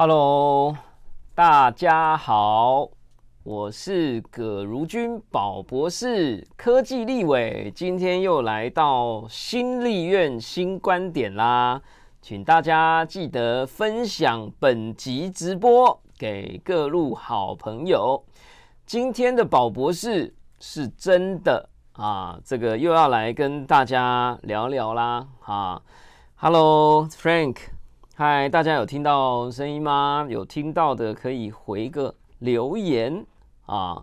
Hello，大家好，我是葛如君宝博士，科技立委，今天又来到新立院新观点啦，请大家记得分享本集直播给各路好朋友。今天的宝博士是真的啊，这个又要来跟大家聊聊啦，哈，Hello，Frank。嗨，大家有听到声音吗？有听到的可以回个留言啊。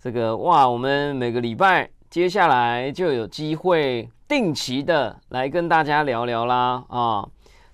这个哇，我们每个礼拜接下来就有机会定期的来跟大家聊聊啦啊。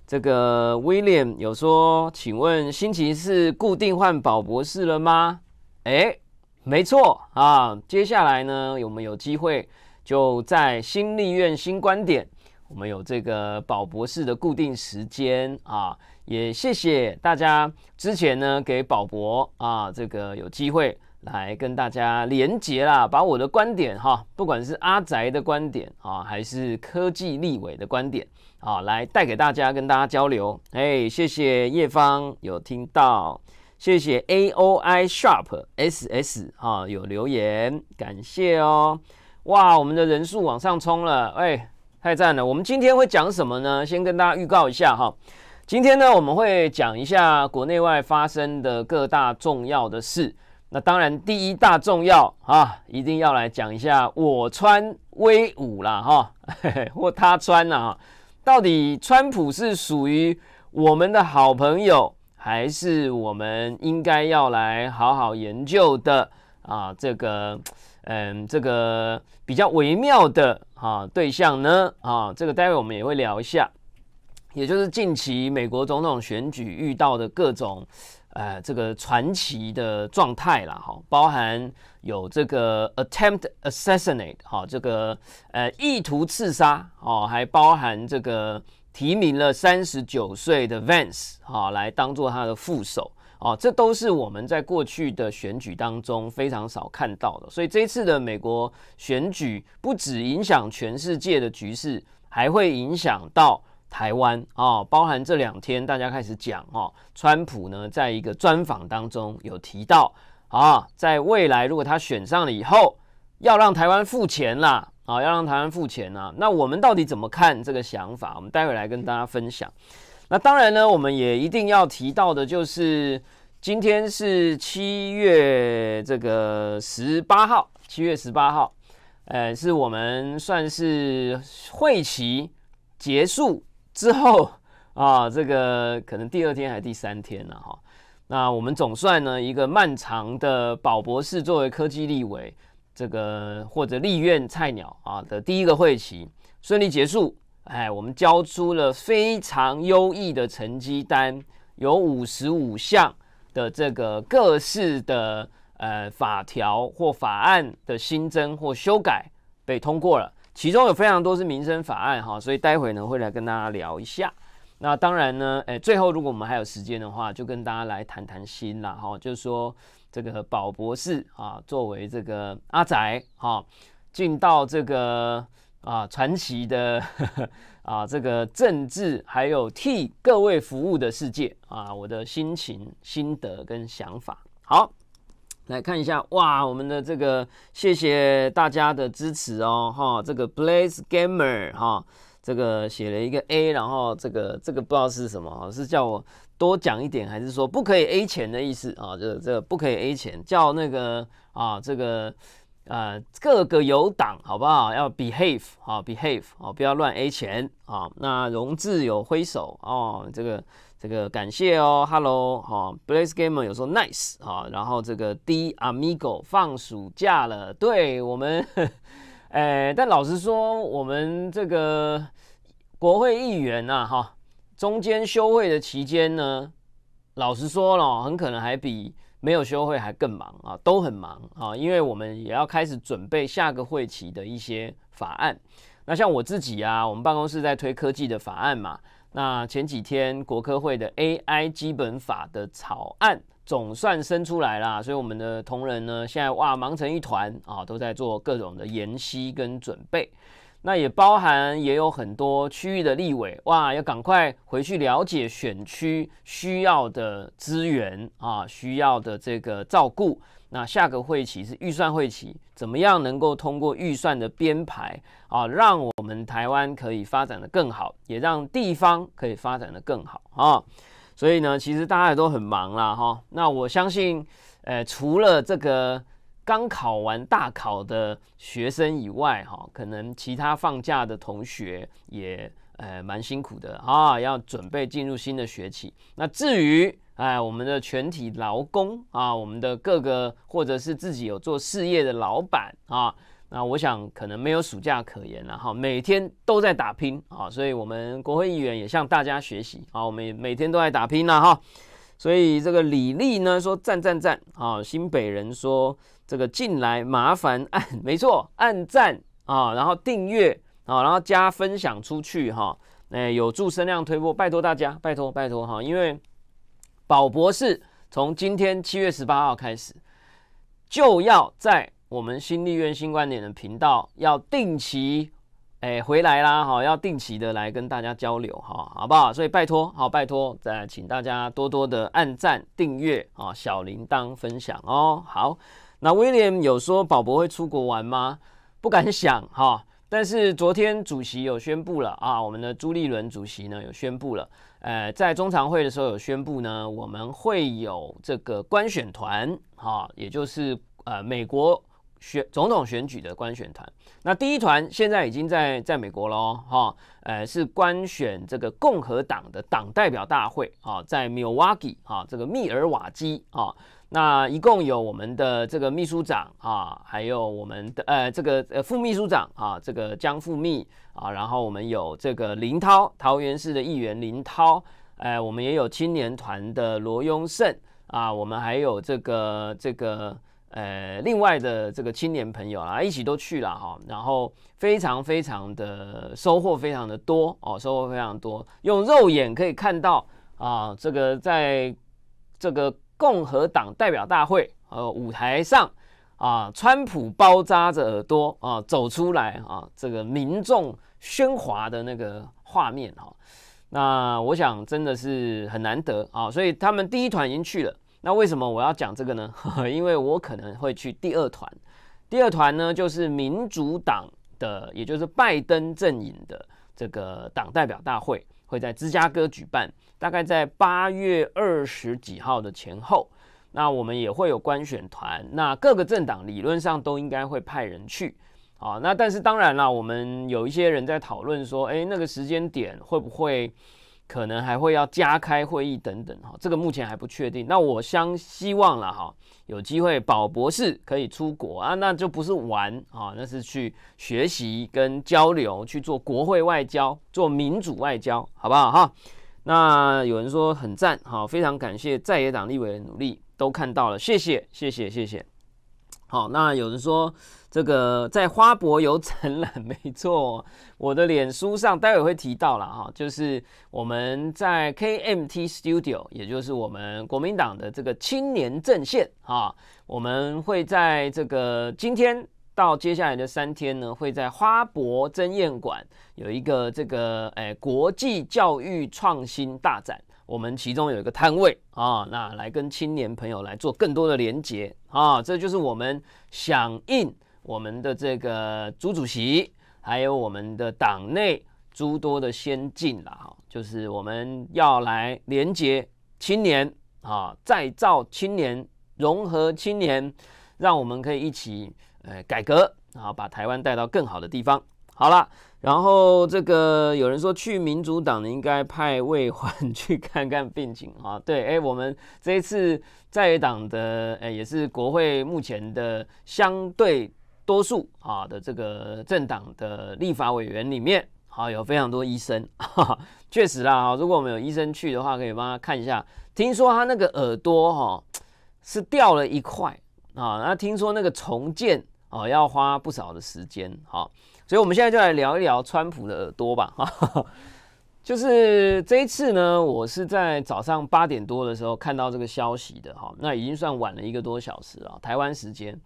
这个威廉有说，请问星期四固定换宝博士了吗？哎，没错啊。接下来呢，我们有机会就在新立院新观点。我们有这个宝博士的固定时间啊，也谢谢大家之前呢给宝博啊这个有机会来跟大家连接啦，把我的观点哈，不管是阿宅的观点啊，还是科技立委的观点啊，来带给大家跟大家交流。哎，谢谢叶芳有听到，谢谢 A O I Sharp S S 啊有留言，感谢哦。哇，我们的人数往上冲了，哎。太赞了！我们今天会讲什么呢？先跟大家预告一下哈。今天呢，我们会讲一下国内外发生的各大重要的事。那当然，第一大重要啊，一定要来讲一下我穿威武啦哈，或他穿哈，到底川普是属于我们的好朋友，还是我们应该要来好好研究的啊？这个，嗯，这个比较微妙的。啊，对象呢？啊，这个待会我们也会聊一下，也就是近期美国总统选举遇到的各种，呃，这个传奇的状态啦。哈，包含有这个 attempt a s s a s s i n a t e 哈，这个呃意图刺杀哦，还包含这个提名了三十九岁的 Vance 哈来当做他的副手。哦，这都是我们在过去的选举当中非常少看到的，所以这一次的美国选举不止影响全世界的局势，还会影响到台湾。哦，包含这两天大家开始讲哦，川普呢，在一个专访当中有提到，啊，在未来如果他选上了以后，要让台湾付钱啦，啊，要让台湾付钱啦。那我们到底怎么看这个想法？我们待会来跟大家分享。那当然呢，我们也一定要提到的，就是今天是七月这个十八号，七月十八号，呃，是我们算是会期结束之后啊，这个可能第二天还是第三天了哈。那我们总算呢，一个漫长的宝博士作为科技立委，这个或者立院菜鸟啊的第一个会期顺利结束。哎，我们交出了非常优异的成绩单，有五十五项的这个各式的呃法条或法案的新增或修改被通过了，其中有非常多是民生法案哈，所以待会呢会来跟大家聊一下。那当然呢，哎，最后如果我们还有时间的话，就跟大家来谈谈心啦哈，就是说这个宝博士啊，作为这个阿宅哈，进到这个。啊，传奇的 啊，这个政治还有替各位服务的世界啊，我的心情心得跟想法。好，来看一下哇，我们的这个谢谢大家的支持哦，哈，这个 Blaze Gamer 哈，这个写了一个 A，然后这个这个不知道是什么，是叫我多讲一点，还是说不可以 A 钱的意思啊？这是这不可以 A 钱，叫那个啊，这个。呃，各个有党好不好？要 behave 啊，behave 啊，不要乱 A 钱啊。那荣智有挥手哦，这个这个感谢哦，Hello 哈，Blaze Gamer 有说 nice 啊，然后这个 D Amigo 放暑假了，对我们，哎，但老实说，我们这个国会议员啊，哈，中间休会的期间呢？老实说咯，很可能还比没有休会还更忙啊，都很忙啊，因为我们也要开始准备下个会期的一些法案。那像我自己啊，我们办公室在推科技的法案嘛。那前几天国科会的 AI 基本法的草案总算生出来啦，所以我们的同仁呢，现在哇忙成一团啊，都在做各种的研析跟准备。那也包含也有很多区域的立委哇，要赶快回去了解选区需要的资源啊，需要的这个照顾。那下个会期是预算会期，怎么样能够通过预算的编排啊，让我们台湾可以发展的更好，也让地方可以发展的更好啊。所以呢，其实大家都很忙啦哈。那我相信，诶，除了这个。刚考完大考的学生以外，哈，可能其他放假的同学也，呃，蛮辛苦的啊，要准备进入新的学期。那至于，哎，我们的全体劳工啊，我们的各个或者是自己有做事业的老板啊，那我想可能没有暑假可言了哈，每天都在打拼啊，所以我们国会议员也向大家学习啊，我们也每天都在打拼了哈，所以这个李丽呢说赞赞赞啊，新北人说。这个进来麻烦按 没错按赞啊，然后订阅啊，然后加分享出去哈，哎有助声量推播，拜托大家拜托拜托哈，因为宝博士从今天七月十八号开始就要在我们新立院新观点的频道要定期哎回来啦，哈，要定期的来跟大家交流哈，好不好？所以拜托好拜托，再请大家多多的按赞订阅啊，小铃铛分享哦，好。那威廉有说宝博会出国玩吗？不敢想哈。但是昨天主席有宣布了啊，我们的朱立伦主席呢有宣布了，呃，在中常会的时候有宣布呢，我们会有这个官选团哈，也就是呃美国选总统选举的官选团。那第一团现在已经在在美国喽哈，呃是官选这个共和党的党代表大会啊，在 Milwaukee 啊，这个密尔瓦基啊。那一共有我们的这个秘书长啊，还有我们的呃这个呃副秘书长啊，这个江富密啊，然后我们有这个林涛，桃园市的议员林涛，哎，我们也有青年团的罗雍胜啊，我们还有这个这个呃另外的这个青年朋友啊，一起都去了哈，然后非常非常的收获，非常的多哦，收获非常多，用肉眼可以看到啊，这个在这个。共和党代表大会呃舞台上啊，川普包扎着耳朵啊走出来啊，这个民众喧哗的那个画面哈，那我想真的是很难得啊，所以他们第一团已经去了，那为什么我要讲这个呢？因为我可能会去第二团，第二团呢就是民主党的，也就是拜登阵营的这个党代表大会。会在芝加哥举办，大概在八月二十几号的前后，那我们也会有官选团，那各个政党理论上都应该会派人去，啊，那但是当然了，我们有一些人在讨论说，哎，那个时间点会不会？可能还会要加开会议等等哈，这个目前还不确定。那我相希望了哈，有机会宝博士可以出国啊，那就不是玩啊，那是去学习跟交流，去做国会外交，做民主外交，好不好哈？那有人说很赞哈，非常感谢在野党立委的努力，都看到了，谢谢谢谢谢谢。好，那有人说。这个在花博有展览，没错。我的脸书上待会会提到了哈，就是我们在 K M T Studio，也就是我们国民党的这个青年阵线哈，我们会在这个今天到接下来的三天呢，会在花博争艳馆有一个这个诶国际教育创新大展，我们其中有一个摊位啊，那来跟青年朋友来做更多的连接啊，这就是我们响应。我们的这个朱主席，还有我们的党内诸多的先进啦，哈，就是我们要来连接青年啊，再造青年，融合青年，让我们可以一起呃改革啊，把台湾带到更好的地方。好了，然后这个有人说去民主党，应该派魏环 去看看病情啊。对，哎，我们这一次在党的呃，也是国会目前的相对。多数啊的这个政党的立法委员里面，好有非常多医生，确实啦，啊，如果我们有医生去的话，可以帮他看一下。听说他那个耳朵哈是掉了一块啊，那听说那个重建啊要花不少的时间，好，所以我们现在就来聊一聊川普的耳朵吧。就是这一次呢，我是在早上八点多的时候看到这个消息的，哈，那已经算晚了一个多小时了，台湾时间。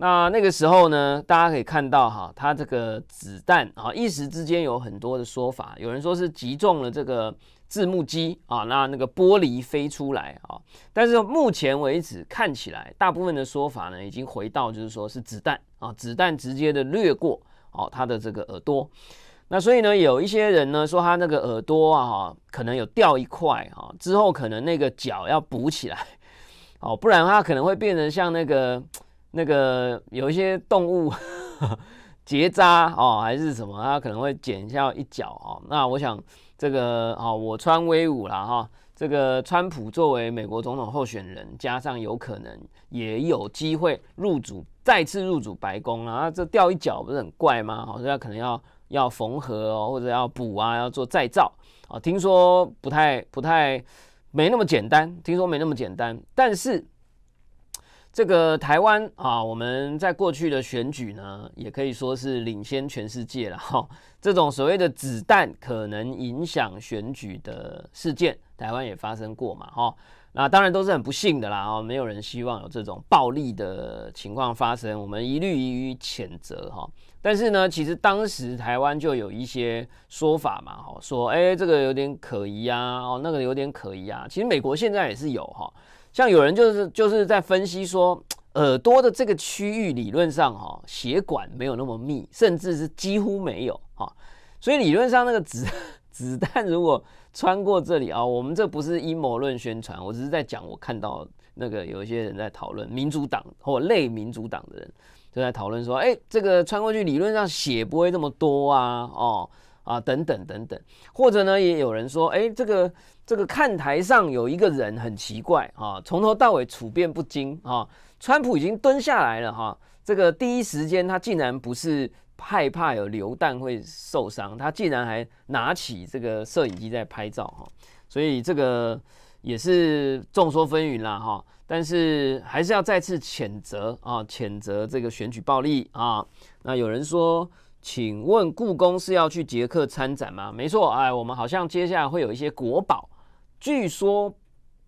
那那个时候呢，大家可以看到哈，它这个子弹啊，一时之间有很多的说法，有人说是击中了这个字幕机啊，那那个玻璃飞出来啊。但是目前为止看起来，大部分的说法呢，已经回到就是说是子弹啊，子弹直接的掠过哦，它的这个耳朵。那所以呢，有一些人呢说他那个耳朵啊，可能有掉一块啊，之后可能那个脚要补起来哦，不然它可能会变成像那个。那个有一些动物 结扎哦，还是什么，它可能会剪掉一角哦。那我想这个哦，我穿威武了哈。这个川普作为美国总统候选人，加上有可能也有机会入主，再次入主白宫啊，这掉一角不是很怪吗？哦，像可能要要缝合哦，或者要补啊，要做再造啊。听说不太不太没那么简单，听说没那么简单，但是。这个台湾啊，我们在过去的选举呢，也可以说是领先全世界了哈。这种所谓的子弹可能影响选举的事件，台湾也发生过嘛哈。那当然都是很不幸的啦哦，没有人希望有这种暴力的情况发生，我们一律予以谴责哈。但是呢，其实当时台湾就有一些说法嘛哈，说哎这个有点可疑啊，哦那个有点可疑啊。其实美国现在也是有哈。像有人就是就是在分析说，耳朵的这个区域理论上哈，血管没有那么密，甚至是几乎没有哈，所以理论上那个子 子弹如果穿过这里啊，我们这不是阴谋论宣传，我只是在讲我看到那个有一些人在讨论民主党或类民主党的人就在讨论说，哎，这个穿过去理论上血不会这么多啊，哦。啊，等等等等，或者呢，也有人说，哎，这个这个看台上有一个人很奇怪啊，从头到尾处变不惊啊。川普已经蹲下来了哈，这个第一时间他竟然不是害怕有流弹会受伤，他竟然还拿起这个摄影机在拍照哈。所以这个也是众说纷纭啦哈，但是还是要再次谴责啊，谴责这个选举暴力啊。那有人说。请问故宫是要去捷克参展吗？没错，哎，我们好像接下来会有一些国宝，据说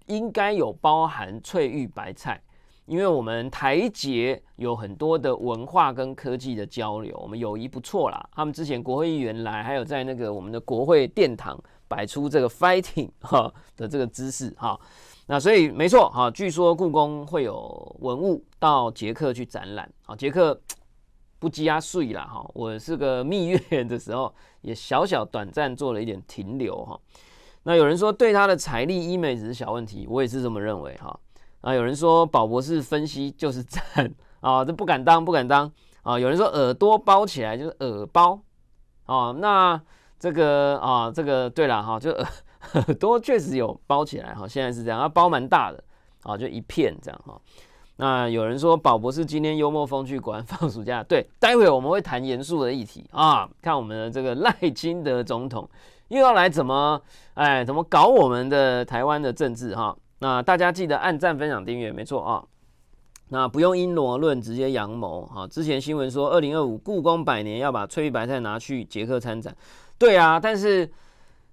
应该有包含翠玉白菜，因为我们台捷有很多的文化跟科技的交流，我们友谊不错啦。他们之前国会议员来，还有在那个我们的国会殿堂摆出这个 fighting 哈的这个姿势哈，那所以没错哈，据说故宫会有文物到捷克去展览啊，捷克。不加税了哈，我是个蜜月的时候也小小短暂做了一点停留哈。那有人说对他的财力医美只是小问题，我也是这么认为哈。啊，有人说宝博士分析就是赞 啊，这不敢当不敢当啊。有人说耳朵包起来就是耳包啊，那这个啊这个对了哈，就 耳朵确实有包起来哈，现在是这样，啊包蛮大的啊，就一片这样哈。那有人说，宝博士今天幽默风趣，果然放暑假。对，待会我们会谈严肃的议题啊。看我们的这个赖清德总统又要来怎么，哎，怎么搞我们的台湾的政治哈？那大家记得按赞、分享、订阅，没错啊。那不用阴谋论，直接阳谋哈。之前新闻说，二零二五故宫百年要把翠玉白菜拿去捷克参展。对啊，但是。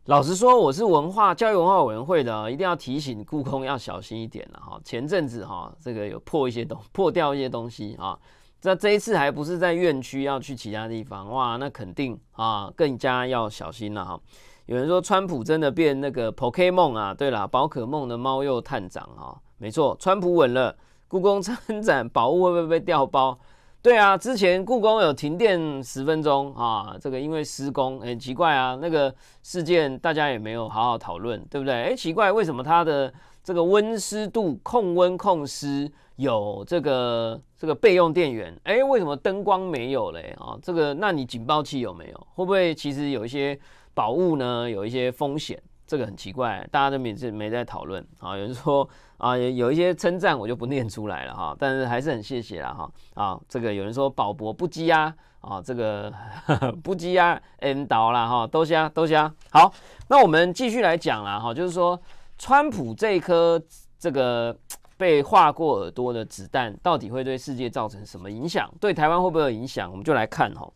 老实说，我是文化教育文化委员会的，一定要提醒故宫要小心一点了哈。前阵子哈，这个有破一些东破掉一些东西啊。那这一次还不是在院区，要去其他地方，哇，那肯定啊，更加要小心了哈。有人说川普真的变那个 p o k e m o n 啊？对了，宝可梦的猫鼬探长啊，没错，川普稳了，故宫参展宝物会不会被调包？对啊，之前故宫有停电十分钟啊，这个因为施工很奇怪啊。那个事件大家也没有好好讨论，对不对？哎，奇怪，为什么它的这个温湿度控温控湿有这个这个备用电源？哎，为什么灯光没有嘞？啊，这个那你警报器有没有？会不会其实有一些宝物呢？有一些风险？这个很奇怪，大家都没没在讨论啊。有人说啊，有一些称赞我就不念出来了哈，但是还是很谢谢啦哈啊。这个有人说宝博不羁啊，啊这个 不羁啊，引导啦哈，都瞎都瞎。好，那我们继续来讲啦哈，就是说川普这一颗这个被划过耳朵的子弹，到底会对世界造成什么影响？对台湾会不会有影响？我们就来看哈，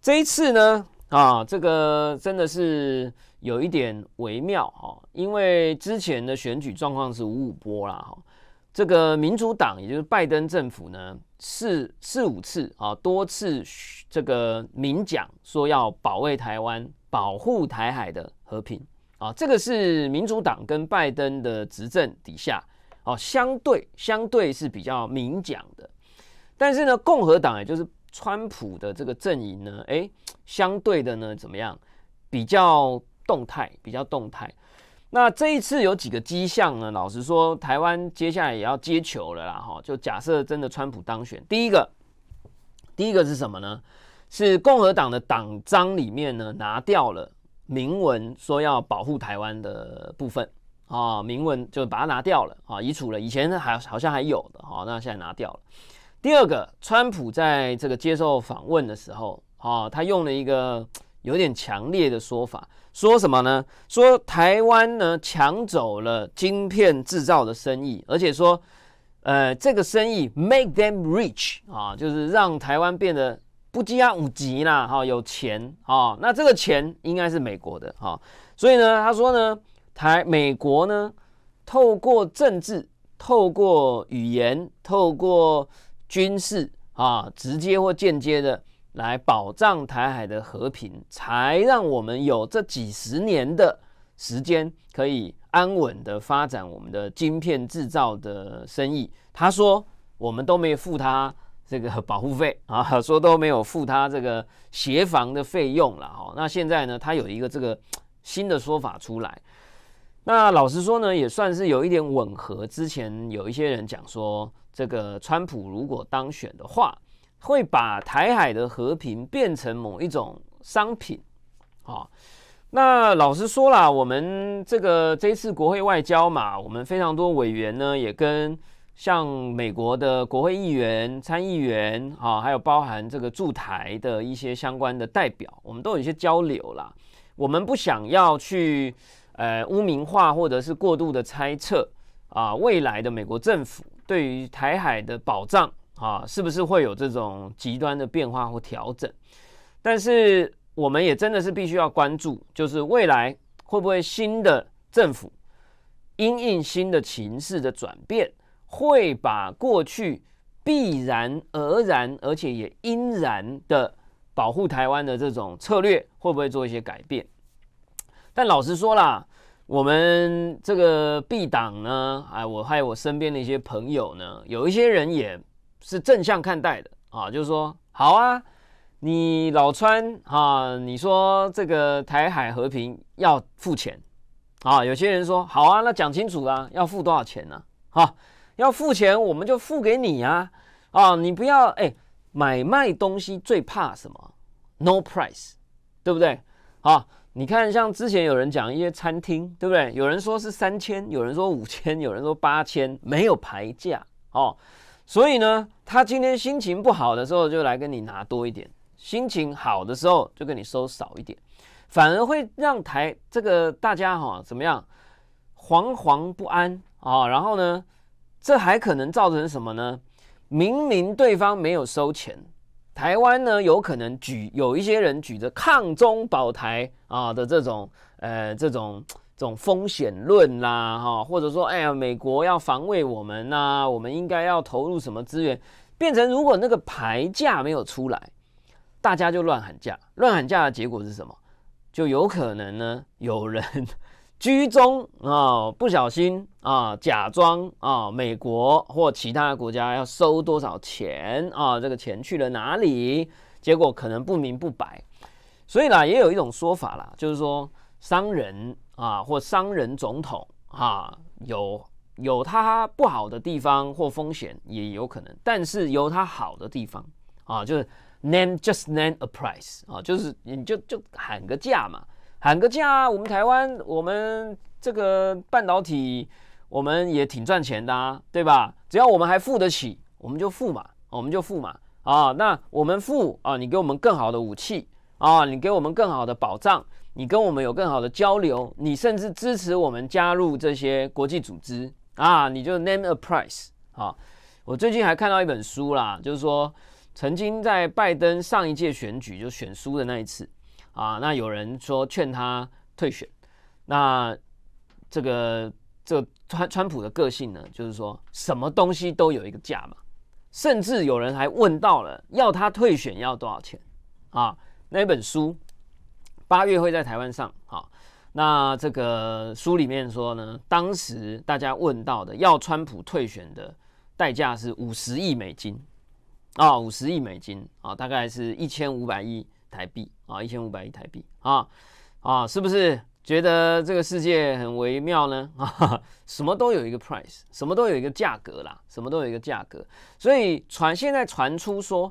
这一次呢啊，这个真的是。有一点微妙哈，因为之前的选举状况是五五波啦哈，这个民主党也就是拜登政府呢，四四五次啊多次这个明讲说要保卫台湾、保护台海的和平啊，这个是民主党跟拜登的执政底下哦，相对相对是比较明讲的，但是呢，共和党也就是川普的这个阵营呢，哎，相对的呢怎么样比较？动态比较动态，那这一次有几个迹象呢？老实说，台湾接下来也要接球了啦。哈，就假设真的川普当选，第一个，第一个是什么呢？是共和党的党章里面呢，拿掉了明文，说要保护台湾的部分啊，明文就把它拿掉了啊，移除了。以前还好像还有的啊，那现在拿掉了。第二个，川普在这个接受访问的时候啊，他用了一个。有点强烈的说法，说什么呢？说台湾呢抢走了晶片制造的生意，而且说，呃，这个生意 make them rich 啊，就是让台湾变得不羁啊五级啦，哈，有钱啊，那这个钱应该是美国的哈，所以呢，他说呢，台美国呢透过政治、透过语言、透过军事啊，直接或间接的。来保障台海的和平，才让我们有这几十年的时间可以安稳的发展我们的晶片制造的生意。他说我们都没付他这个保护费啊，说都没有付他这个协防的费用了哈。那现在呢，他有一个这个新的说法出来。那老实说呢，也算是有一点吻合。之前有一些人讲说，这个川普如果当选的话。会把台海的和平变成某一种商品，啊，那老实说啦，我们这个这一次国会外交嘛，我们非常多委员呢，也跟像美国的国会议员、参议员啊，还有包含这个驻台的一些相关的代表，我们都有一些交流啦。我们不想要去呃污名化或者是过度的猜测啊，未来的美国政府对于台海的保障。啊，是不是会有这种极端的变化或调整？但是我们也真的是必须要关注，就是未来会不会新的政府因应新的形势的转变，会把过去必然而然，而且也因然的保护台湾的这种策略，会不会做一些改变？但老实说啦，我们这个 B 党呢，哎，我还有我身边的一些朋友呢，有一些人也。是正向看待的啊，就是说好啊，你老川啊，你说这个台海和平要付钱啊，有些人说好啊，那讲清楚啊，要付多少钱呢？哈，要付钱我们就付给你啊，啊，你不要哎，买卖东西最怕什么？No price，对不对？啊，你看像之前有人讲一些餐厅，对不对？有人说是三千，有人说五千，有人说八千，没有牌价哦。所以呢，他今天心情不好的时候就来跟你拿多一点，心情好的时候就跟你收少一点，反而会让台这个大家哈怎么样，惶惶不安啊。然后呢，这还可能造成什么呢？明明对方没有收钱，台湾呢有可能举有一些人举着抗中保台啊的这种呃这种。这种风险论啦，哈，或者说，哎呀，美国要防卫我们呐，我们应该要投入什么资源？变成如果那个牌价没有出来，大家就乱喊价，乱喊价的结果是什么？就有可能呢，有人 居中啊，不小心啊，假装啊，美国或其他国家要收多少钱啊，这个钱去了哪里？结果可能不明不白。所以啦，也有一种说法啦，就是说商人。啊，或商人总统，哈，有有他不好的地方或风险也有可能，但是有他好的地方，啊，就是 name just name a price，啊，就是你就就喊个价嘛，喊个价，我们台湾，我们这个半导体，我们也挺赚钱的，啊，对吧？只要我们还付得起，我们就付嘛，我们就付嘛，啊，那我们付啊，你给我们更好的武器，啊，你给我们更好的保障。你跟我们有更好的交流，你甚至支持我们加入这些国际组织啊，你就 name a price 啊。我最近还看到一本书啦，就是说曾经在拜登上一届选举就选书的那一次啊，那有人说劝他退选，那这个这川川普的个性呢，就是说什么东西都有一个价嘛，甚至有人还问到了要他退选要多少钱啊？那本书。八月会在台湾上，好，那这个书里面说呢，当时大家问到的要川普退选的代价是五十亿美金，啊，五十亿美金，啊，大概是一千五百亿台币，啊，一千五百亿台币，啊，啊，是不是觉得这个世界很微妙呢？啊，什么都有一个 price，什么都有一个价格啦，什么都有一个价格，所以传现在传出说，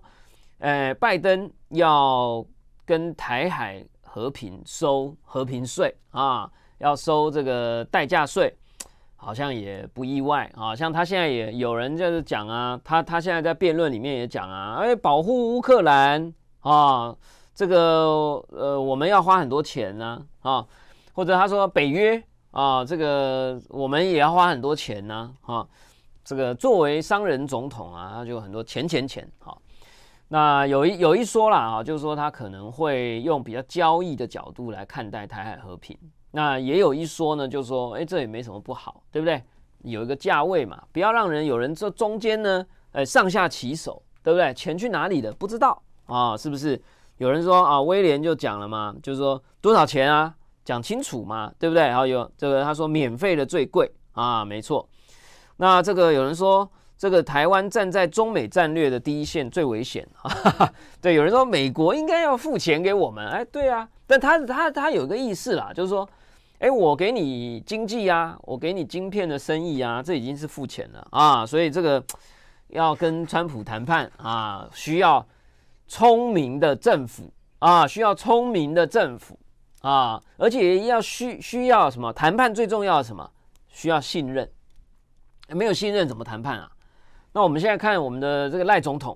呃，拜登要跟台海。和平收和平税啊，要收这个代价税，好像也不意外啊。像他现在也有人就是讲啊，他他现在在辩论里面也讲啊，哎，保护乌克兰啊，这个呃，我们要花很多钱呢啊，或者他说北约啊，这个我们也要花很多钱呢啊，这个作为商人总统啊，他就很多钱钱钱好。那有一有一说啦，啊，就是说他可能会用比较交易的角度来看待台海和平。那也有一说呢，就是说，哎，这也没什么不好，对不对？有一个价位嘛，不要让人有人这中间呢，诶，上下其手，对不对？钱去哪里的不知道啊，是不是？有人说啊，威廉就讲了嘛，就是说多少钱啊，讲清楚嘛，对不对？然后有这个他说免费的最贵啊，没错。那这个有人说。这个台湾站在中美战略的第一线，最危险啊！对，有人说美国应该要付钱给我们，哎，对啊，但他他他有一个意思啦，就是说，哎，我给你经济啊，我给你晶片的生意啊，这已经是付钱了啊，所以这个要跟川普谈判啊，需要聪明的政府啊，需要聪明的政府啊，而且要需需要什么？谈判最重要的什么？需要信任，没有信任怎么谈判啊？那我们现在看我们的这个赖总统，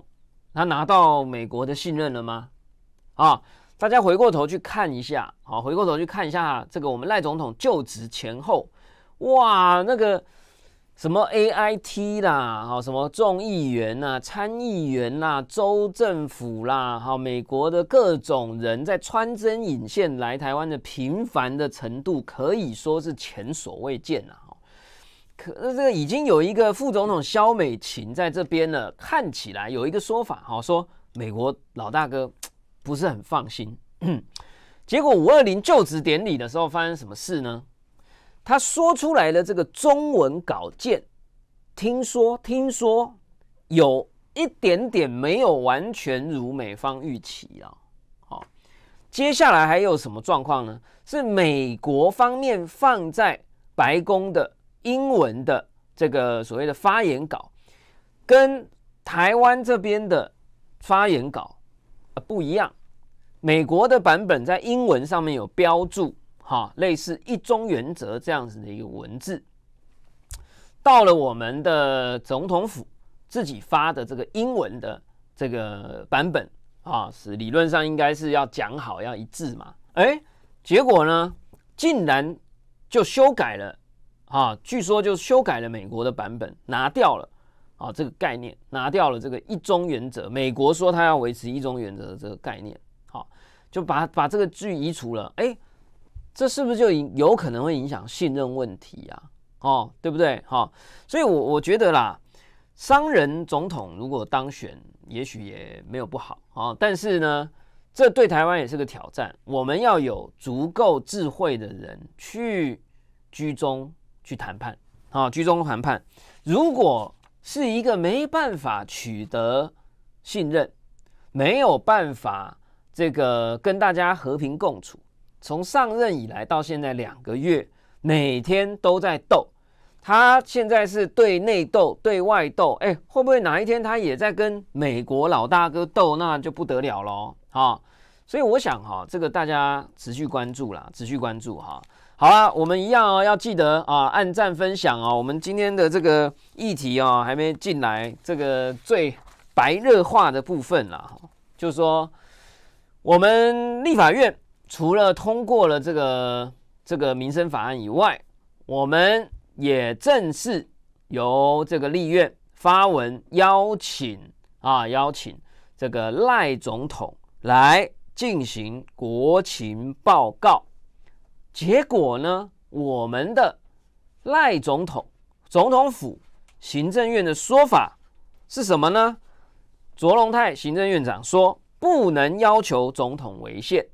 他拿到美国的信任了吗？啊，大家回过头去看一下，好，回过头去看一下这个我们赖总统就职前后，哇，那个什么 AIT 啦，好，什么众议员呐、参议员呐、州政府啦，好，美国的各种人在穿针引线来台湾的频繁的程度，可以说是前所未见啊。那这个已经有一个副总统肖美琴在这边呢，看起来有一个说法哈，说美国老大哥不是很放心。结果五二零就职典礼的时候发生什么事呢？他说出来的这个中文稿件，听说听说有一点点没有完全如美方预期啊。好，接下来还有什么状况呢？是美国方面放在白宫的。英文的这个所谓的发言稿，跟台湾这边的发言稿呃、不一样。美国的版本在英文上面有标注，哈，类似“一中原则”这样子的一个文字。到了我们的总统府自己发的这个英文的这个版本啊，是理论上应该是要讲好、要一致嘛？哎，结果呢，竟然就修改了。啊，据说就修改了美国的版本，拿掉了啊这个概念，拿掉了这个一中原则。美国说他要维持一中原则的这个概念，好，就把把这个句移除了。哎，这是不是就有可能会影响信任问题啊？哦，对不对？好，所以，我我觉得啦，商人总统如果当选，也许也没有不好啊。但是呢，这对台湾也是个挑战。我们要有足够智慧的人去居中。去谈判，好，居中谈判。如果是一个没办法取得信任，没有办法这个跟大家和平共处，从上任以来到现在两个月，每天都在斗。他现在是对内斗，对外斗，哎，会不会哪一天他也在跟美国老大哥斗，那就不得了了，所以我想，哈，这个大家持续关注啦，持续关注，哈。好啊，我们一样哦，要记得啊，按赞分享哦。我们今天的这个议题啊，还没进来这个最白热化的部分啦，就是说，我们立法院除了通过了这个这个民生法案以外，我们也正式由这个立院发文邀请啊，邀请这个赖总统来进行国情报告。结果呢？我们的赖总统、总统府、行政院的说法是什么呢？卓荣泰行政院长说不能要求总统违宪。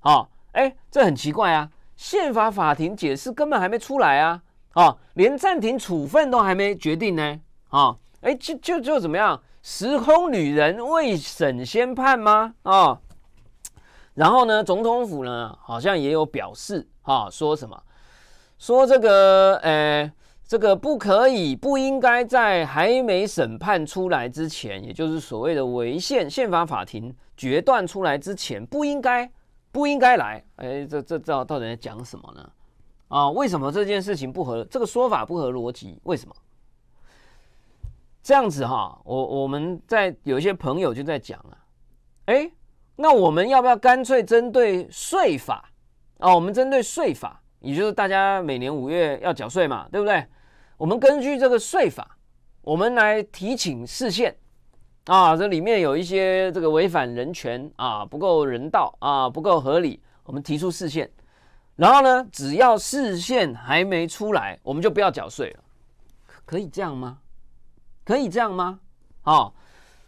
啊，哎，这很奇怪啊！宪法法庭解释根本还没出来啊！啊，连暂停处分都还没决定呢！啊，哎，就就就怎么样？时空女人未审先判吗？啊？然后呢？总统府呢？好像也有表示。啊，说什么？说这个，呃，这个不可以，不应该在还没审判出来之前，也就是所谓的违宪宪法法庭决断出来之前，不应该，不应该来。哎，这这到到底在讲什么呢？啊，为什么这件事情不合？这个说法不合逻辑，为什么？这样子哈，我我们在有一些朋友就在讲啊，哎，那我们要不要干脆针对税法？啊，我们针对税法，也就是大家每年五月要缴税嘛，对不对？我们根据这个税法，我们来提请视线啊，这里面有一些这个违反人权啊，不够人道啊，不够合理，我们提出视线。然后呢，只要视线还没出来，我们就不要缴税了。可以这样吗？可以这样吗？啊，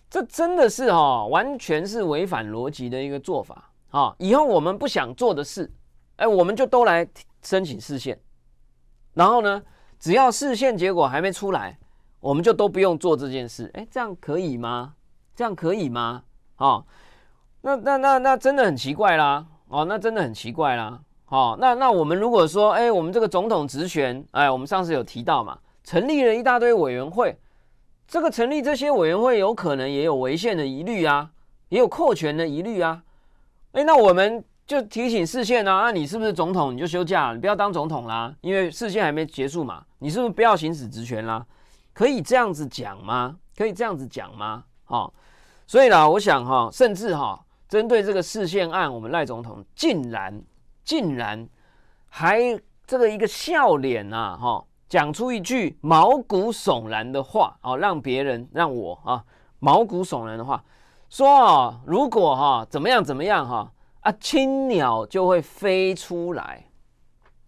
这真的是哈，完全是违反逻辑的一个做法啊！以后我们不想做的事。哎，我们就都来申请试宪，然后呢，只要试宪结果还没出来，我们就都不用做这件事。哎，这样可以吗？这样可以吗？哦，那那那那真的很奇怪啦！哦，那真的很奇怪啦！哦，那那我们如果说，哎，我们这个总统职权，哎，我们上次有提到嘛，成立了一大堆委员会，这个成立这些委员会，有可能也有违宪的疑虑啊，也有扣权的疑虑啊。哎，那我们。就提醒视线啊，那你是不是总统？你就休假，你不要当总统啦，因为视线还没结束嘛。你是不是不要行使职权啦？可以这样子讲吗？可以这样子讲吗？哈，所以啦，我想哈，甚至哈，针对这个视线案，我们赖总统竟然竟然还这个一个笑脸啊，哈，讲出一句毛骨悚然的话啊，让别人让我啊毛骨悚然的话，说如果哈怎么样怎么样哈。啊，青鸟就会飞出来，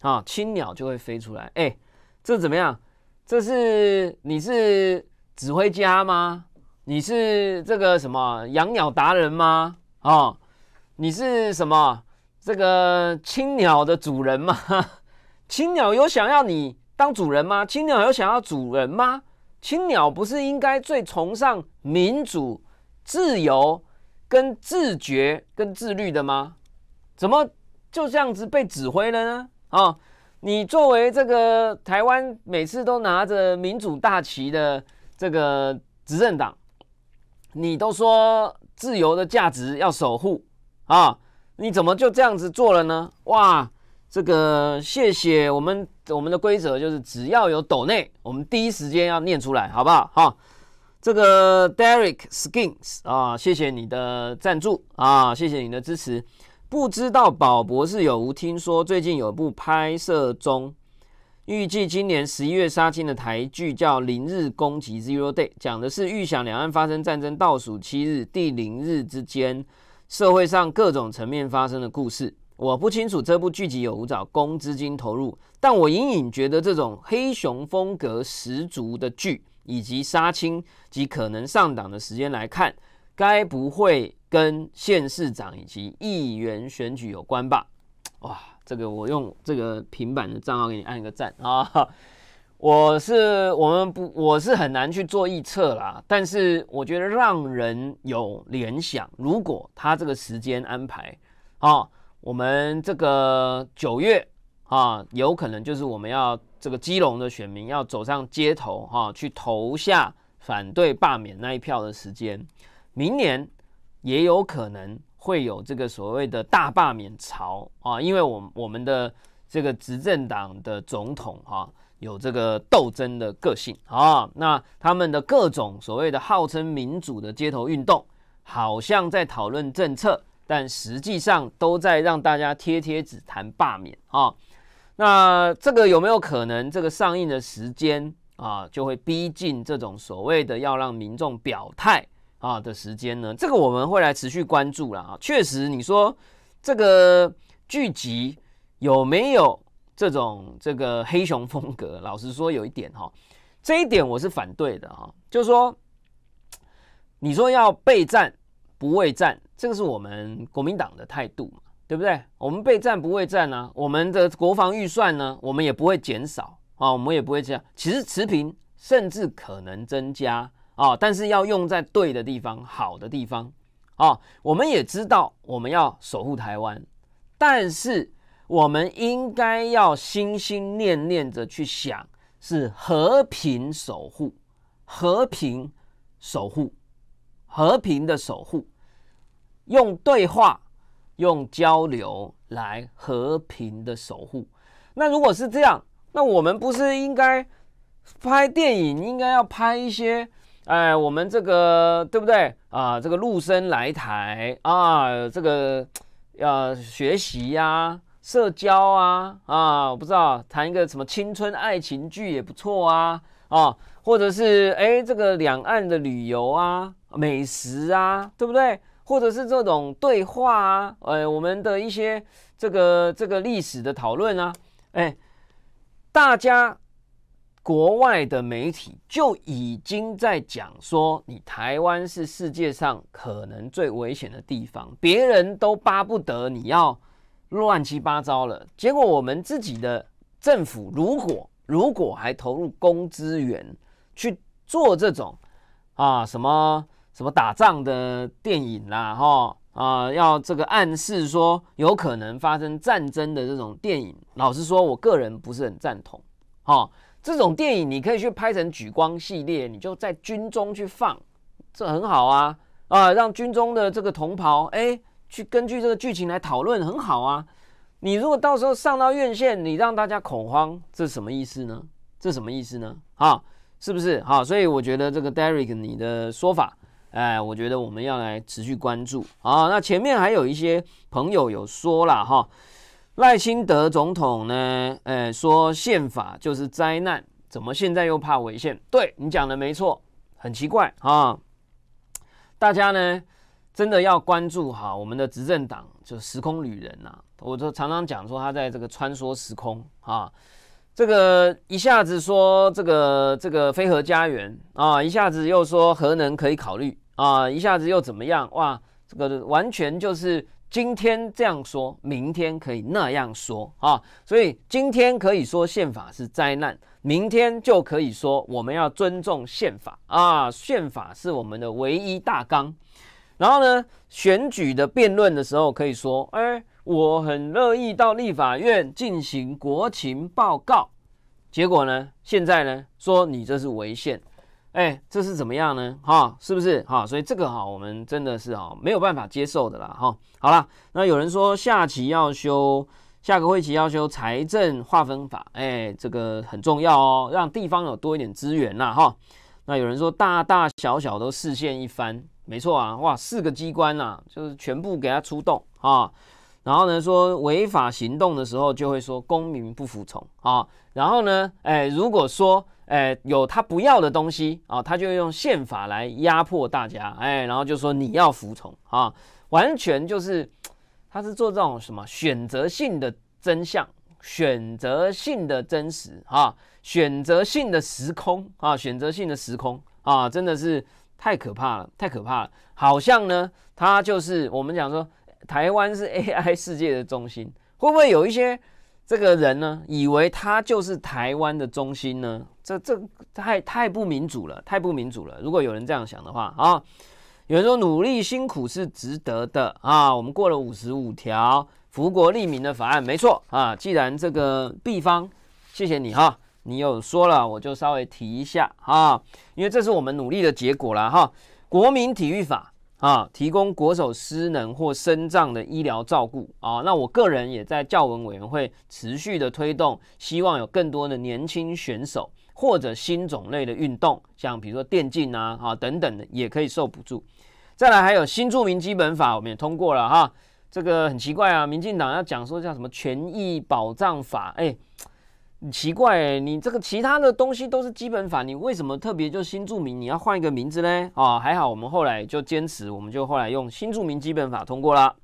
啊，青鸟就会飞出来。哎，这怎么样？这是你是指挥家吗？你是这个什么养鸟达人吗？啊，你是什么这个青鸟的主人吗？青鸟有想要你当主人吗？青鸟有想要主人吗？青鸟不是应该最崇尚民主自由？跟自觉、跟自律的吗？怎么就这样子被指挥了呢？啊，你作为这个台湾每次都拿着民主大旗的这个执政党，你都说自由的价值要守护啊，你怎么就这样子做了呢？哇，这个谢谢我们，我们的规则就是只要有斗内，我们第一时间要念出来，好不好？哈。这个 Derek Skins 啊，谢谢你的赞助啊，谢谢你的支持。不知道宝博士有无听说，最近有部拍摄中，预计今年十一月杀青的台剧叫《零日攻击》（Zero Day），讲的是预想两岸发生战争倒数七日第零日之间，社会上各种层面发生的故事。我不清楚这部剧集有无找公资金投入，但我隐隐觉得这种黑熊风格十足的剧。以及杀青及可能上档的时间来看，该不会跟县市长以及议员选举有关吧？哇，这个我用这个平板的账号给你按一个赞啊！我是我们不，我是很难去做预测啦。但是我觉得让人有联想，如果他这个时间安排啊，我们这个九月。啊，有可能就是我们要这个基隆的选民要走上街头哈，去投下反对罢免那一票的时间。明年也有可能会有这个所谓的大罢免潮啊，因为我我们的这个执政党的总统哈有这个斗争的个性啊，那他们的各种所谓的号称民主的街头运动，好像在讨论政策，但实际上都在让大家贴贴纸谈罢免啊。那这个有没有可能，这个上映的时间啊，就会逼近这种所谓的要让民众表态啊的时间呢？这个我们会来持续关注了啊。确实，你说这个剧集有没有这种这个黑熊风格？老实说，有一点哈，这一点我是反对的哈。就是说，你说要备战不畏战，这个是我们国民党的态度。对不对？我们备战不会战呢？我们的国防预算呢？我们也不会减少啊，我们也不会这样。其实持平，甚至可能增加啊，但是要用在对的地方，好的地方啊。我们也知道我们要守护台湾，但是我们应该要心心念念着去想，是和平守护，和平守护，和平的守护，用对话。用交流来和平的守护。那如果是这样，那我们不是应该拍电影？应该要拍一些，哎，我们这个对不对啊？这个陆生来台啊，这个啊、学习呀，社交啊，啊，我不知道，谈一个什么青春爱情剧也不错啊啊，或者是哎，这个两岸的旅游啊，美食啊，对不对？或者是这种对话啊，呃，我们的一些这个这个历史的讨论啊，哎，大家国外的媒体就已经在讲说，你台湾是世界上可能最危险的地方，别人都巴不得你要乱七八糟了。结果我们自己的政府，如果如果还投入公资源去做这种啊什么？什么打仗的电影啦，哈啊，要这个暗示说有可能发生战争的这种电影，老实说，我个人不是很赞同，哈，这种电影你可以去拍成举光系列，你就在军中去放，这很好啊，啊，让军中的这个同袍，哎，去根据这个剧情来讨论，很好啊。你如果到时候上到院线，你让大家恐慌，这什么意思呢？这什么意思呢？啊，是不是？好，所以我觉得这个 Derek 你的说法。哎，我觉得我们要来持续关注。啊。那前面还有一些朋友有说了哈，赖清德总统呢，呃，说宪法就是灾难，怎么现在又怕违宪？对你讲的没错，很奇怪啊。大家呢，真的要关注哈，我们的执政党就时空旅人呐，我就常常讲说他在这个穿梭时空啊，这个一下子说这个这个飞核家园啊，一下子又说核能可以考虑。啊，一下子又怎么样？哇，这个完全就是今天这样说，明天可以那样说啊。所以今天可以说宪法是灾难，明天就可以说我们要尊重宪法啊，宪法是我们的唯一大纲。然后呢，选举的辩论的时候可以说，哎，我很乐意到立法院进行国情报告。结果呢，现在呢，说你这是违宪。哎，这是怎么样呢？哈，是不是？哈，所以这个哈，我们真的是啊，没有办法接受的啦。哈，好了，那有人说下棋要修，下个会期要修财政划分法，哎，这个很重要哦，让地方有多一点资源啦。哈，那有人说大大小小都视线一番，没错啊，哇，四个机关呐，就是全部给他出动啊。然后呢，说违法行动的时候就会说公民不服从啊。然后呢，哎，如果说。哎，有他不要的东西啊，他就用宪法来压迫大家，哎，然后就说你要服从啊，完全就是，他是做这种什么选择性的真相、选择性的真实啊、选择性的时空啊、选择性的时空啊，真的是太可怕了，太可怕了，好像呢，他就是我们讲说台湾是 AI 世界的中心，会不会有一些？这个人呢，以为他就是台湾的中心呢？这这太太不民主了，太不民主了！如果有人这样想的话啊，有人说努力辛苦是值得的啊，我们过了五十五条福国利民的法案，没错啊。既然这个 B 方，谢谢你哈，你有说了，我就稍微提一下哈，因为这是我们努力的结果了哈，国民体育法。啊，提供国手失能或身障的医疗照顾啊，那我个人也在教文委员会持续的推动，希望有更多的年轻选手或者新种类的运动，像比如说电竞啊，啊等等的也可以受补助。再来还有新著名基本法我们也通过了哈，这个很奇怪啊，民进党要讲说叫什么权益保障法，哎。奇怪，你这个其他的东西都是基本法，你为什么特别就新注名你要换一个名字呢？啊，还好我们后来就坚持，我们就后来用新注名基本法通过了。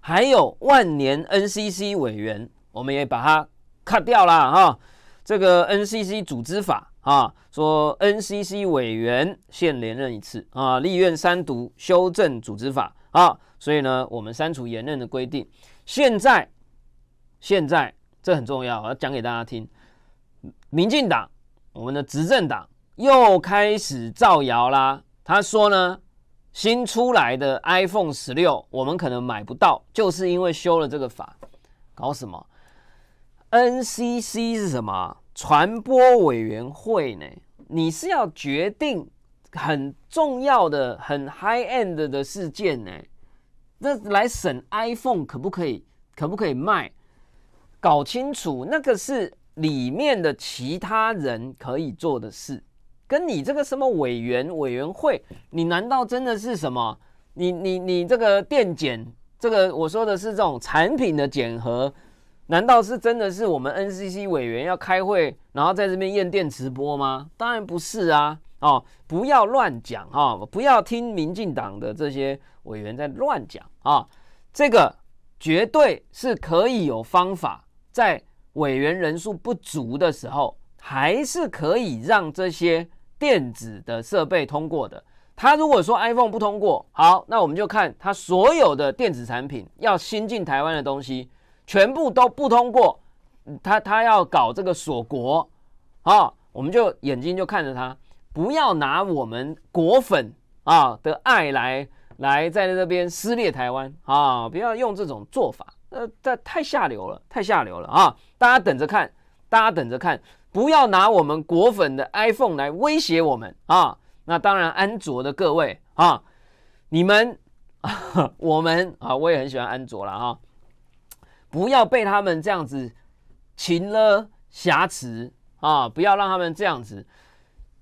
还有万年 NCC 委员，我们也把它 cut 掉了哈。这个 NCC 组织法啊，说 NCC 委员限连任一次啊，立院三读修正组织法啊，所以呢，我们删除言任的规定。现在，现在。这很重要，我要讲给大家听。民进党，我们的执政党又开始造谣啦。他说呢，新出来的 iPhone 十六，我们可能买不到，就是因为修了这个法。搞什么？NCC 是什么？传播委员会呢？你是要决定很重要的、很 high end 的事件呢？那来审 iPhone 可不可以？可不可以卖？搞清楚，那个是里面的其他人可以做的事，跟你这个什么委员委员会，你难道真的是什么？你你你这个电检，这个我说的是这种产品的检核，难道是真的是我们 NCC 委员要开会，然后在这边验电直播吗？当然不是啊！哦，不要乱讲哈，不要听民进党的这些委员在乱讲啊！这个绝对是可以有方法。在委员人数不足的时候，还是可以让这些电子的设备通过的。他如果说 iPhone 不通过，好，那我们就看他所有的电子产品要新进台湾的东西，全部都不通过。他他要搞这个锁国啊，我们就眼睛就看着他，不要拿我们果粉啊的爱来来在这边撕裂台湾啊，不要用这种做法。呃，这太下流了，太下流了啊！大家等着看，大家等着看，不要拿我们果粉的 iPhone 来威胁我们啊！那当然，安卓的各位啊，你们，我们啊，我也很喜欢安卓了啊！不要被他们这样子擒了瑕疵啊！不要让他们这样子，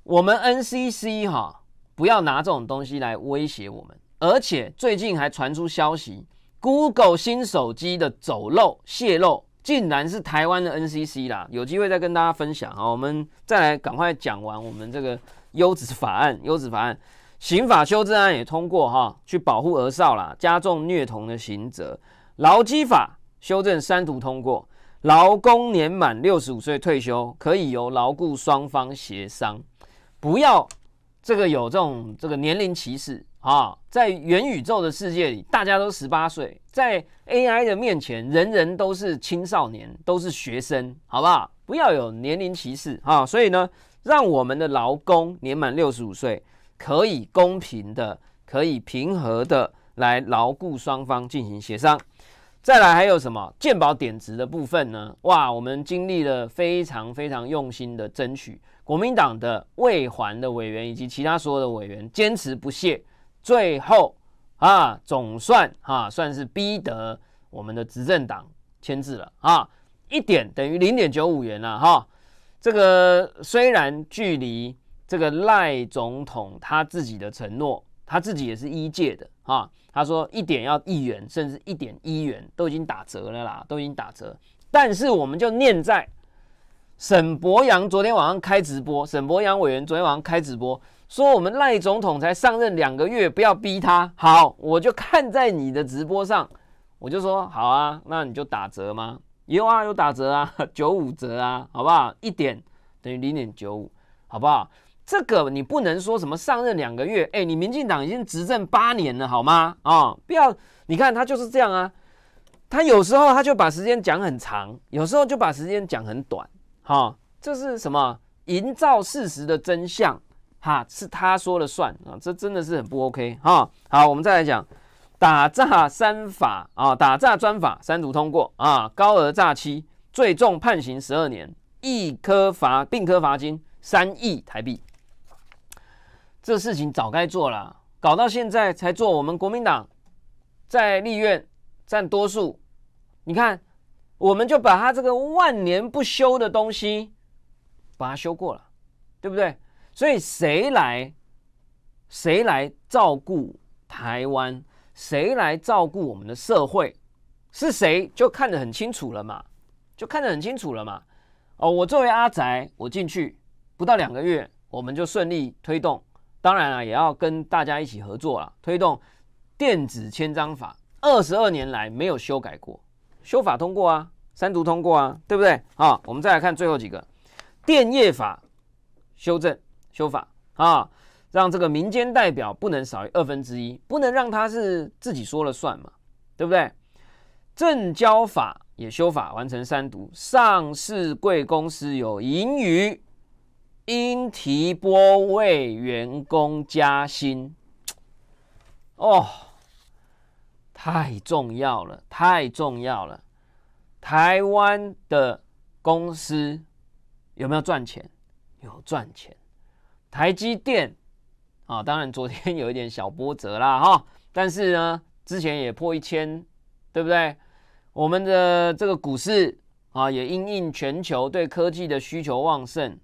我们 NCC 哈，不要拿这种东西来威胁我们，而且最近还传出消息。Google 新手机的走漏、泄露，竟然是台湾的 NCC 啦！有机会再跟大家分享啊。我们再来赶快讲完我们这个优子法案、优子法案、刑法修正案也通过哈，去保护儿少啦，加重虐童的刑责。劳基法修正三读通过，劳工年满六十五岁退休，可以由劳雇双方协商，不要这个有这种这个年龄歧视。啊，在元宇宙的世界里，大家都十八岁，在 AI 的面前，人人都是青少年，都是学生，好不好？不要有年龄歧视啊！所以呢，让我们的劳工年满六十五岁，可以公平的、可以平和的来牢固双方进行协商。再来还有什么鉴保贬值的部分呢？哇，我们经历了非常非常用心的争取，国民党的未还的委员以及其他所有的委员坚持不懈。最后啊，总算哈算是逼得我们的执政党签字了啊，一点等于零点九五元了哈。这个虽然距离这个赖总统他自己的承诺，他自己也是一届的啊，他说一点要一元，甚至一点一元都已经打折了啦，都已经打折。但是我们就念在沈博阳昨天晚上开直播，沈博阳委员昨天晚上开直播。说我们赖总统才上任两个月，不要逼他。好，我就看在你的直播上，我就说好啊，那你就打折吗？有啊，有打折啊，九五折啊，好不好？一点等于零点九五，好不好？这个你不能说什么上任两个月，哎，你民进党已经执政八年了，好吗？啊，不要，你看他就是这样啊，他有时候他就把时间讲很长，有时候就把时间讲很短，哈，这是什么？营造事实的真相。哈，是他说了算啊，这真的是很不 OK 哈。好，我们再来讲打诈三法啊，打诈专法三读通过啊，高额诈欺，最重判刑十二年，一科罚并科罚金三亿台币。这事情早该做了，搞到现在才做。我们国民党在立院占多数，你看，我们就把他这个万年不修的东西，把它修过了，对不对？所以谁来，谁来照顾台湾？谁来照顾我们的社会？是谁就看得很清楚了嘛？就看得很清楚了嘛？哦，我作为阿宅，我进去不到两个月，我们就顺利推动。当然了，也要跟大家一起合作了，推动电子签章法。二十二年来没有修改过，修法通过啊，三读通过啊，对不对？好，我们再来看最后几个电业法修正。修法啊，让这个民间代表不能少于二分之一，不能让他是自己说了算嘛，对不对？证交法也修法，完成三读。上市贵公司有盈余，应提拨为员工加薪。哦，太重要了，太重要了。台湾的公司有没有赚钱？有赚钱。台积电，啊，当然昨天有一点小波折啦，哈，但是呢，之前也破一千，对不对？我们的这个股市啊，也因应全球对科技的需求旺盛，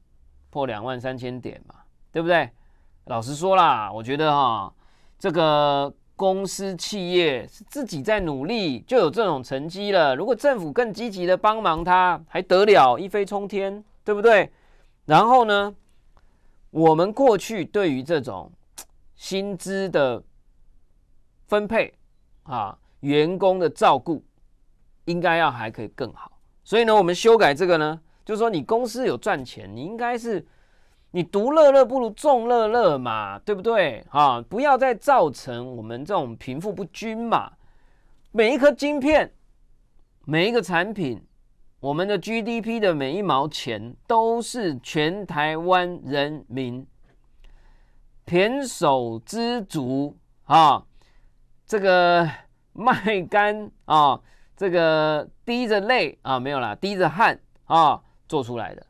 破两万三千点嘛，对不对？老实说啦，我觉得哈，这个公司企业是自己在努力，就有这种成绩了。如果政府更积极的帮忙，它还得了一飞冲天，对不对？然后呢？我们过去对于这种薪资的分配啊，员工的照顾，应该要还可以更好。所以呢，我们修改这个呢，就是说你公司有赚钱，你应该是你独乐乐不如众乐乐嘛，对不对啊？不要再造成我们这种贫富不均嘛。每一颗晶片，每一个产品。我们的 GDP 的每一毛钱，都是全台湾人民胼手知足啊，这个卖干啊，这个滴着泪啊，没有啦，滴着汗啊，做出来的，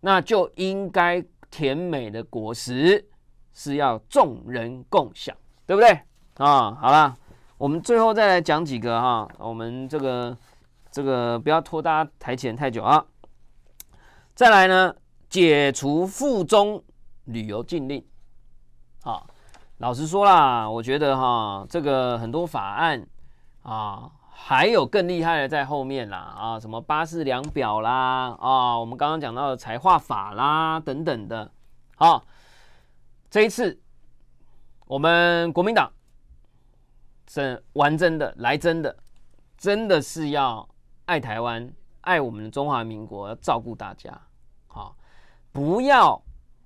那就应该甜美的果实是要众人共享，对不对啊？好了，我们最后再来讲几个哈，我们这个。这个不要拖大家台前太久啊！再来呢，解除附中旅游禁令。好，老实说啦，我觉得哈，这个很多法案啊，还有更厉害的在后面啦啊，什么巴士两表啦啊，我们刚刚讲到的财化法啦等等的。好，这一次我们国民党是玩真的来真的，真的是要。爱台湾，爱我们的中华民国，照顾大家，好，不要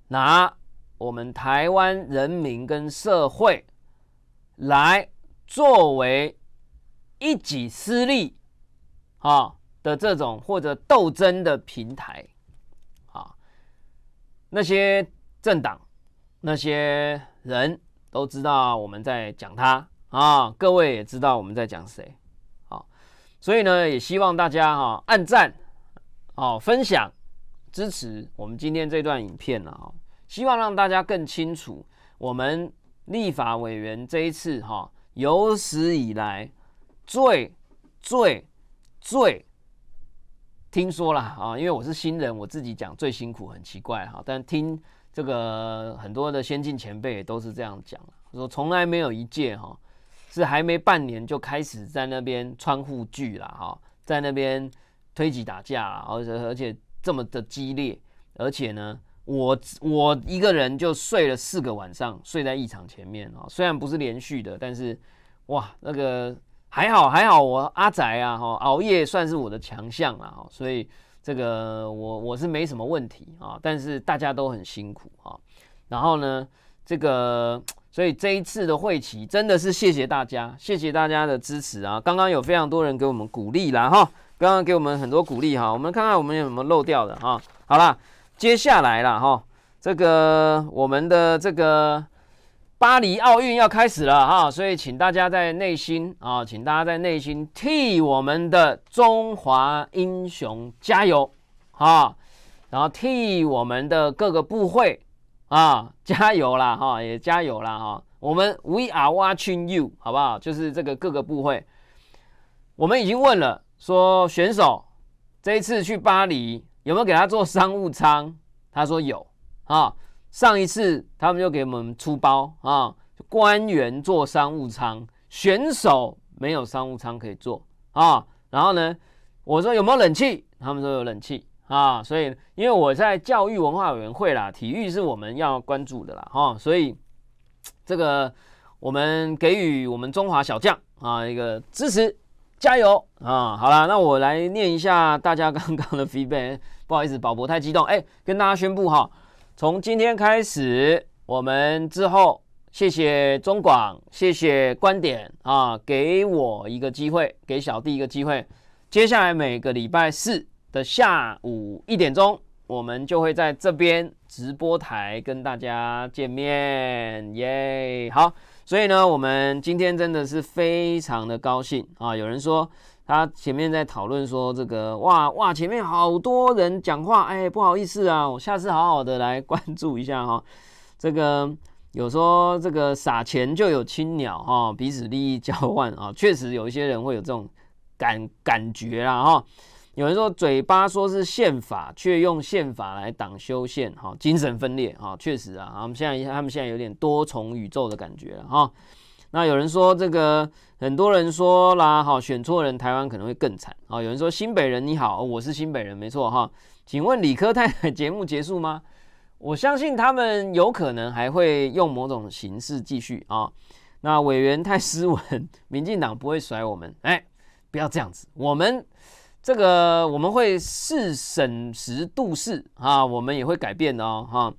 拿我们台湾人民跟社会来作为一己私利啊的这种或者斗争的平台啊。那些政党、那些人都知道我们在讲他啊，各位也知道我们在讲谁。所以呢，也希望大家哈按赞，哦分享支持我们今天这段影片啊、哦希望让大家更清楚我们立法委员这一次哈有史以来最最最听说了啊，因为我是新人，我自己讲最辛苦，很奇怪哈，但听这个很多的先进前辈都是这样讲说从来没有一届哈。是还没半年就开始在那边穿户剧了哈，在那边推挤打架，而且而且这么的激烈，而且呢，我我一个人就睡了四个晚上，睡在一场前面啊，虽然不是连续的，但是哇，那个还好还好，我阿宅啊哈，熬夜算是我的强项了，哈，所以这个我我是没什么问题啊，但是大家都很辛苦啊，然后呢，这个。所以这一次的会期真的是谢谢大家，谢谢大家的支持啊！刚刚有非常多人给我们鼓励了哈，刚刚给我们很多鼓励哈。我们看看我们有没有漏掉的哈。好啦，接下来了哈，这个我们的这个巴黎奥运要开始了哈，所以请大家在内心啊，请大家在内心替我们的中华英雄加油，哈，然后替我们的各个部会。啊，加油啦哈！也加油啦哈！我们 We are watching you，好不好？就是这个各个部会，我们已经问了，说选手这一次去巴黎有没有给他做商务舱？他说有。啊，上一次他们就给我们出包啊，官员做商务舱，选手没有商务舱可以做啊。然后呢，我说有没有冷气？他们说有冷气。啊，所以因为我在教育文化委员会啦，体育是我们要关注的啦，哈，所以这个我们给予我们中华小将啊一个支持，加油啊！好了，那我来念一下大家刚刚的 feedback，不好意思，宝博太激动，哎，跟大家宣布哈，从今天开始，我们之后谢谢中广，谢谢观点啊，给我一个机会，给小弟一个机会，接下来每个礼拜四。的下午一点钟，我们就会在这边直播台跟大家见面耶。好，所以呢，我们今天真的是非常的高兴啊。有人说他前面在讨论说这个哇哇，前面好多人讲话，哎，不好意思啊，我下次好好的来关注一下哈。这个有说这个撒钱就有青鸟哈，彼此利益交换啊，确实有一些人会有这种感感觉啦哈。有人说嘴巴说是宪法，却用宪法来挡修宪，哈，精神分裂，哈，确实啊，我们现在他们现在有点多重宇宙的感觉了，哈。那有人说这个，很多人说啦，哈，选错人，台湾可能会更惨，啊。有人说新北人你好，我是新北人，没错，哈。请问理科太太节目结束吗？我相信他们有可能还会用某种形式继续，啊。那委员太 斯文，民进党不会甩我们，哎，不要这样子，我们。这个我们会视审时度势啊，我们也会改变的哦哈。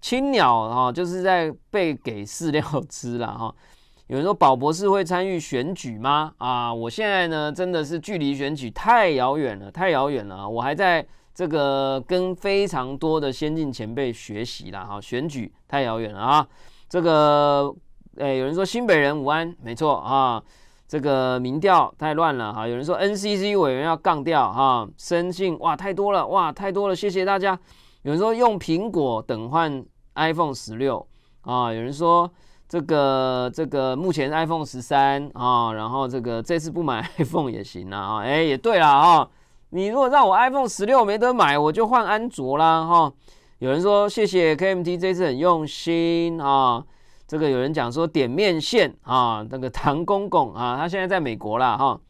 青鸟哈，就是在被给饲料吃了哈。有人说宝博士会参与选举吗？啊，我现在呢真的是距离选举太遥远了，太遥远了啊。我还在这个跟非常多的先进前辈学习了哈。选举太遥远了啊。这个诶，有人说新北人午安，没错啊。这个民调太乱了哈，有人说 NCC 委员要杠掉哈，深信哇太多了哇太多了，谢谢大家。有人说用苹果等换 iPhone 十六啊，有人说这个这个目前 iPhone 十三啊，然后这个这次不买 iPhone 也行啊，哎也对了啊，你如果让我 iPhone 十六没得买，我就换安卓啦哈。有人说谢谢 KMT 这次很用心啊。这个有人讲说点面线啊，那个唐公公啊，他现在在美国啦哈。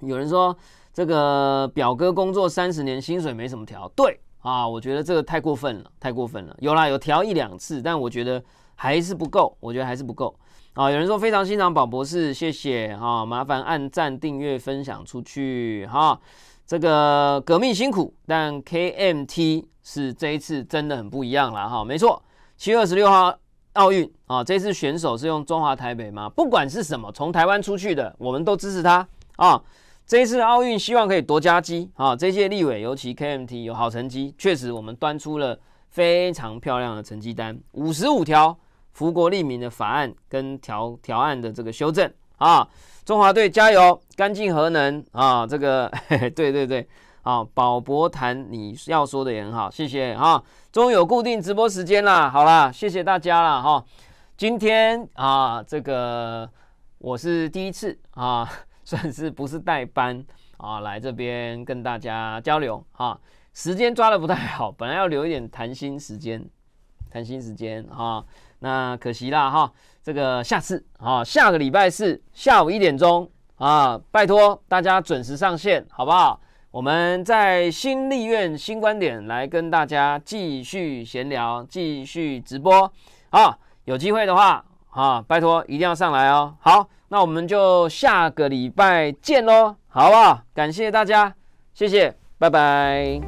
有人说这个表哥工作三十年，薪水没什么调，对啊，我觉得这个太过分了，太过分了。有啦，有调一两次，但我觉得还是不够，我觉得还是不够啊。有人说非常欣赏宝博士，谢谢哈，麻烦按赞、订阅、分享出去哈。这个革命辛苦，但 KMT 是这一次真的很不一样了哈。没错，七月二十六号。奥运啊，这次选手是用中华台北吗？不管是什么，从台湾出去的，我们都支持他啊。这一次奥运希望可以夺佳绩啊。这届立委尤其 KMT 有好成绩，确实我们端出了非常漂亮的成绩单，五十五条福国利民的法案跟条条案的这个修正啊。中华队加油，干净核能啊！这个对对 对。啊，宝博谈，你要说的也很好，谢谢哈。终于有固定直播时间啦，好啦，谢谢大家啦。哈。今天啊，这个我是第一次啊，算是不是代班啊，来这边跟大家交流啊。时间抓的不太好，本来要留一点谈心时间，谈心时间啊，那可惜啦哈。这个下次啊，下个礼拜四下午一点钟啊，拜托大家准时上线，好不好？我们在新立院新观点来跟大家继续闲聊，继续直播。好，有机会的话，啊，拜托一定要上来哦。好，那我们就下个礼拜见喽，好不好？感谢大家，谢谢，拜拜。